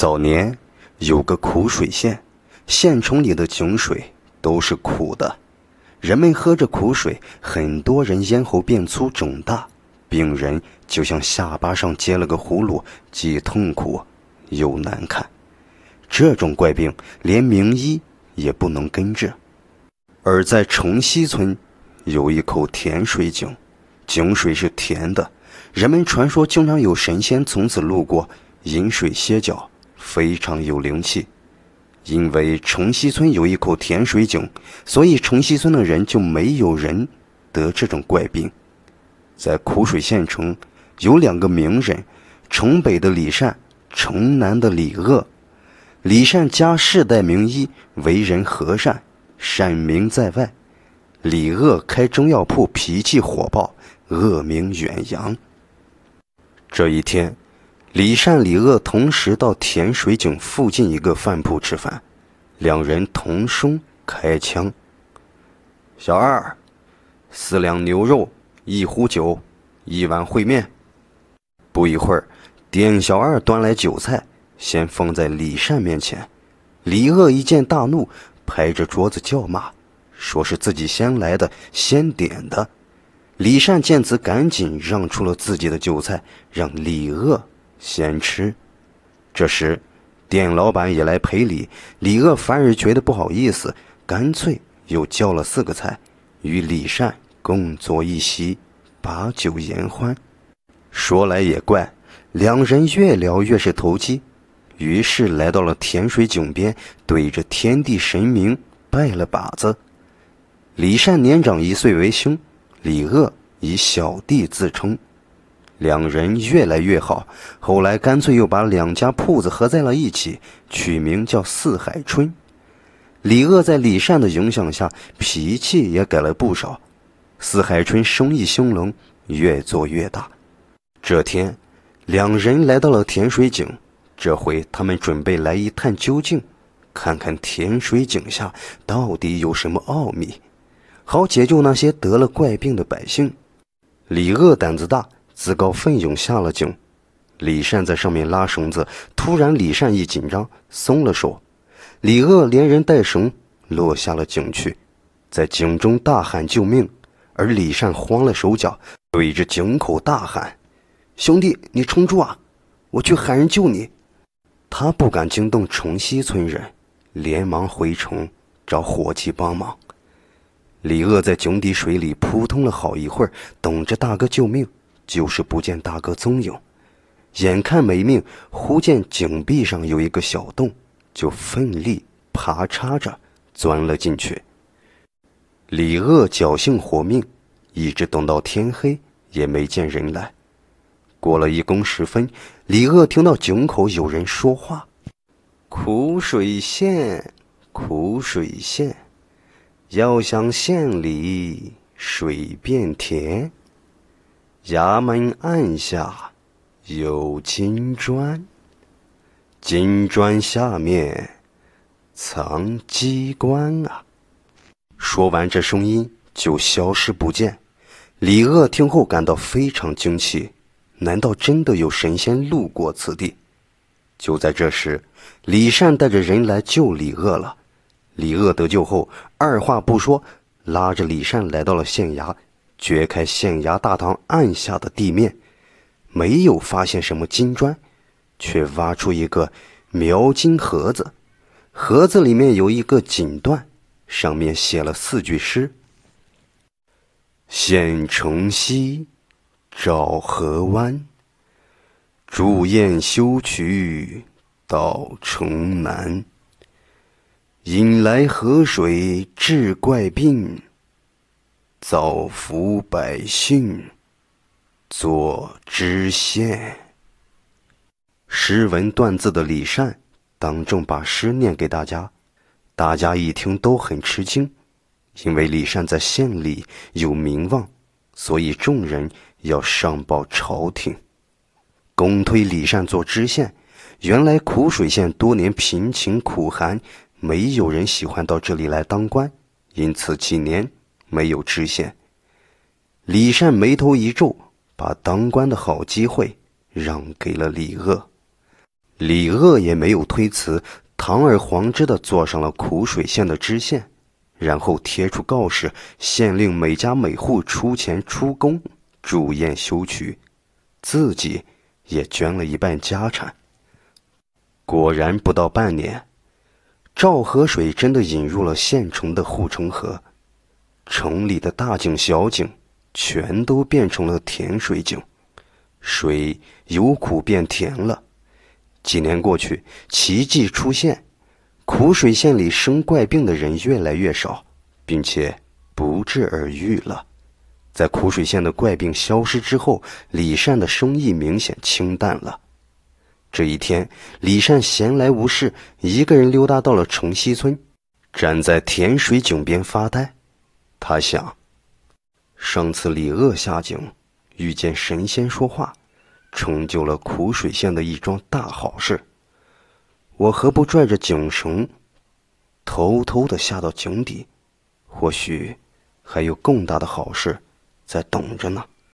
早年，有个苦水县，县城里的井水都是苦的，人们喝着苦水，很多人咽喉变粗肿大，病人就像下巴上结了个葫芦，既痛苦，又难看。这种怪病连名医也不能根治。而在城西村，有一口甜水井，井水是甜的，人们传说经常有神仙从此路过，饮水歇脚。非常有灵气，因为城西村有一口甜水井，所以城西村的人就没有人得这种怪病。在苦水县城，有两个名人：城北的李善，城南的李恶。李善家世代名医，为人和善，善名在外；李恶开中药铺，脾气火爆，恶名远扬。这一天。李善、李恶同时到甜水井附近一个饭铺吃饭，两人同声开枪。小二，四两牛肉，一壶酒，一碗烩面。不一会儿，店小二端来酒菜，先放在李善面前。李恶一见大怒，拍着桌子叫骂，说是自己先来的，先点的。李善见此，赶紧让出了自己的酒菜，让李恶。先吃。这时，店老板也来赔礼，李鄂反而觉得不好意思，干脆又叫了四个菜，与李善共坐一席，把酒言欢。说来也怪，两人越聊越是投机，于是来到了甜水井边，对着天地神明拜了把子。李善年长一岁为兄，李鄂以小弟自称。两人越来越好，后来干脆又把两家铺子合在了一起，取名叫四海春。李鄂在李善的影响下，脾气也改了不少。四海春生意兴隆，越做越大。这天，两人来到了甜水井，这回他们准备来一探究竟，看看甜水井下到底有什么奥秘，好解救那些得了怪病的百姓。李鄂胆子大。自告奋勇下了井，李善在上面拉绳子。突然，李善一紧张，松了手，李恶连人带绳落下了井去，在井中大喊救命。而李善慌了手脚，对着井口大喊：“兄弟，你撑住啊！我去喊人救你。”他不敢惊动城西村人，连忙回城找伙计帮忙。李恶在井底水里扑通了好一会儿，等着大哥救命。就是不见大哥踪影，眼看没命，忽见井壁上有一个小洞，就奋力爬插着钻了进去。李鄂侥幸活命，一直等到天黑也没见人来。过了一更时分，李鄂听到井口有人说话：“苦水县，苦水县，要想县里水变甜。”衙门按下有金砖，金砖下面藏机关啊！说完，这声音就消失不见。李鄂听后感到非常惊奇，难道真的有神仙路过此地？就在这时，李善带着人来救李鄂了。李鄂得救后，二话不说，拉着李善来到了县衙。掘开县衙大堂暗下的地面，没有发现什么金砖，却挖出一个描金盒子，盒子里面有一个锦缎，上面写了四句诗：县城西，找河湾，筑堰修渠到城南，引来河水治怪病。造福百姓，做知县。诗文断字的李善当众把诗念给大家，大家一听都很吃惊，因为李善在县里有名望，所以众人要上报朝廷，公推李善做知县。原来苦水县多年贫穷苦寒，没有人喜欢到这里来当官，因此几年。没有知县，李善眉头一皱，把当官的好机会让给了李鄂。李鄂也没有推辞，堂而皇之的坐上了苦水县的知县，然后贴出告示，县令每家每户出钱出工住宴修渠，自己也捐了一半家产。果然，不到半年，赵河水真的引入了县城的护城河。城里的大井小井全都变成了甜水井，水由苦变甜了。几年过去，奇迹出现，苦水县里生怪病的人越来越少，并且不治而愈了。在苦水县的怪病消失之后，李善的生意明显清淡了。这一天，李善闲来无事，一个人溜达到了城西村，站在甜水井边发呆。他想，上次李鄂下井遇见神仙说话，成就了苦水县的一桩大好事。我何不拽着井绳，偷偷的下到井底？或许还有更大的好事在等着呢。